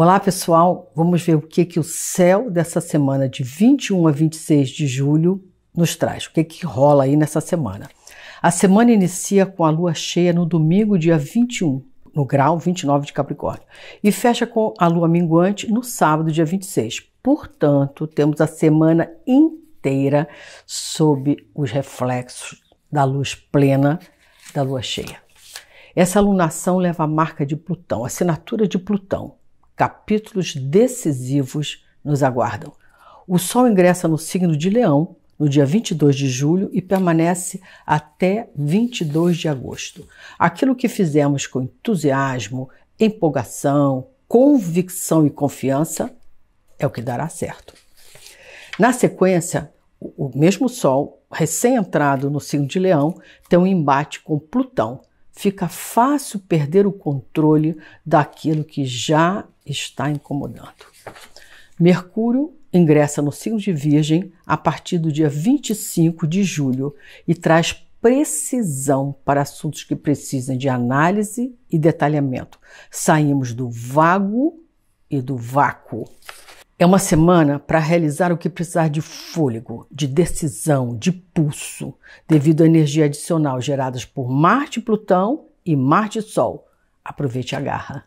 Olá, pessoal! Vamos ver o que, que o céu dessa semana de 21 a 26 de julho nos traz, o que, que rola aí nessa semana. A semana inicia com a lua cheia no domingo, dia 21, no grau 29 de Capricórnio, e fecha com a lua minguante no sábado, dia 26. Portanto, temos a semana inteira sob os reflexos da luz plena da lua cheia. Essa alunação leva a marca de Plutão, assinatura de Plutão, capítulos decisivos nos aguardam. O Sol ingressa no signo de Leão no dia 22 de julho e permanece até 22 de agosto. Aquilo que fizemos com entusiasmo, empolgação, convicção e confiança é o que dará certo. Na sequência, o mesmo Sol, recém-entrado no signo de Leão, tem um embate com Plutão, fica fácil perder o controle daquilo que já está incomodando. Mercúrio ingressa no signo de Virgem a partir do dia 25 de julho e traz precisão para assuntos que precisam de análise e detalhamento. Saímos do vago e do vácuo. É uma semana para realizar o que precisar de fôlego, de decisão, de pulso, devido à energia adicional geradas por Marte e Plutão e Marte e Sol. Aproveite a garra.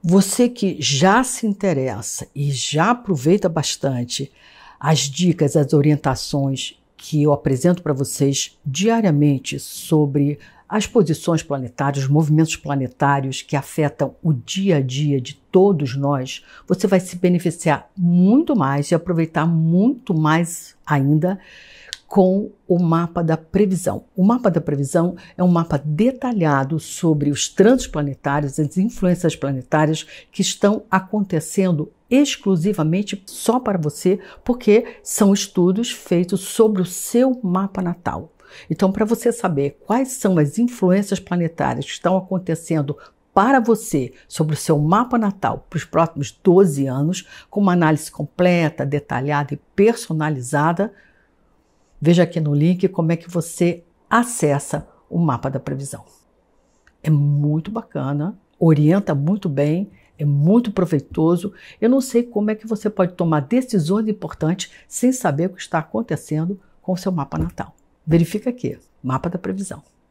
Você que já se interessa e já aproveita bastante as dicas, as orientações que eu apresento para vocês diariamente sobre as posições planetárias, os movimentos planetários que afetam o dia a dia de todos nós, você vai se beneficiar muito mais e aproveitar muito mais ainda com o mapa da previsão. O mapa da previsão é um mapa detalhado sobre os trânsitos planetários, as influências planetárias que estão acontecendo exclusivamente só para você, porque são estudos feitos sobre o seu mapa natal. Então, para você saber quais são as influências planetárias que estão acontecendo para você sobre o seu mapa natal para os próximos 12 anos, com uma análise completa, detalhada e personalizada, Veja aqui no link como é que você acessa o mapa da previsão. É muito bacana, orienta muito bem, é muito proveitoso. Eu não sei como é que você pode tomar decisões importantes sem saber o que está acontecendo com o seu mapa natal. Verifica aqui, mapa da previsão.